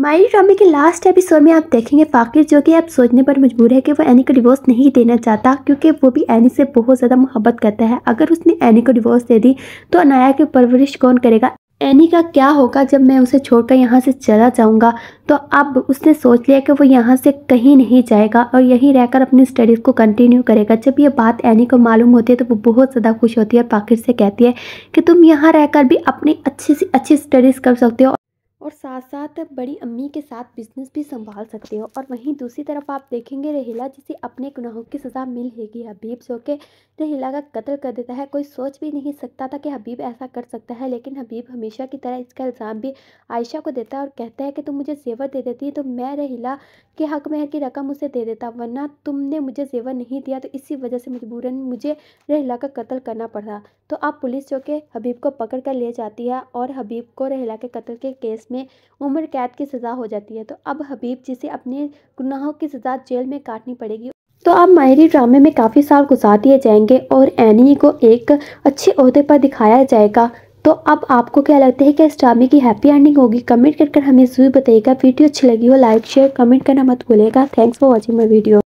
मायरी ड्रामे के last episode में आप देखेंगे फाकिर जो कि आप सोचने पर मजबूर है कि वो एनी को डिवोर्स नहीं देना चाहता क्योंकि वो भी एनी से बहुत ज़्यादा मोहब्बत करता है अगर उसने एनी को डिवोर्स दे दी तो अनाया की परवरिश कौन करेगा एनी का क्या होगा जब मैं उसे छोड़कर यहाँ से चला जाऊँगा तो अब उसने सोच लिया कि वो यहाँ से कहीं नहीं जाएगा और यहीं रहकर अपनी स्टडीज़ को कंटिन्यू करेगा जब ये बात एनी को मालूम होती है तो वो बहुत ज़्यादा खुश होती है और पाकिर से कहती है कि तुम यहाँ रहकर भी अपनी अच्छी से अच्छी स्टडीज़ कर सकते हो साथ आप बड़ी अम्मी के साथ बिजनेस भी संभाल सकते हो और वहीं दूसरी तरफ आप देखेंगे रहीला जिसे अपने गुनाहों की सज़ा मिल लेगी हबीब जो कि रहीला का कत्ल कर देता है कोई सोच भी नहीं सकता था कि हबीब ऐसा कर सकता है लेकिन हबीब हमेशा की तरह इसका इल्ज़ाम भी आयशा को देता है और कहता है कि तुम मुझे जेवर दे देती तो मैं रहीला के हक मेहर की रकम उसे दे देता वरना तुमने मुझे जेवर नहीं दिया तो इसी वजह से मजबूरन मुझे रहला का कत्ल करना पड़ा तो आप पुलिस जो कि हबीब को पकड़ कर ले जाती है और हबीब को रहीला के कत्ल के केस में उम्र उम्र कैद की सज़ा हो जाती है तो अब हबीब जिसे अपने गुनाहों की सज़ा जेल में काटनी पड़ेगी तो अब माहरी ड्रामे में काफ़ी साल गुजार दिए जाएंगे और एनी को एक अच्छे अहदे पर दिखाया जाएगा तो अब आपको क्या लगता है कि इस ड्रामे की हैप्पी एंडिंग होगी कमेंट करके हमें जरूर बताइएगा वीडियो अच्छी लगी हो लाइक शेयर कमेंट करना मत भूलेगा thanks for watching my video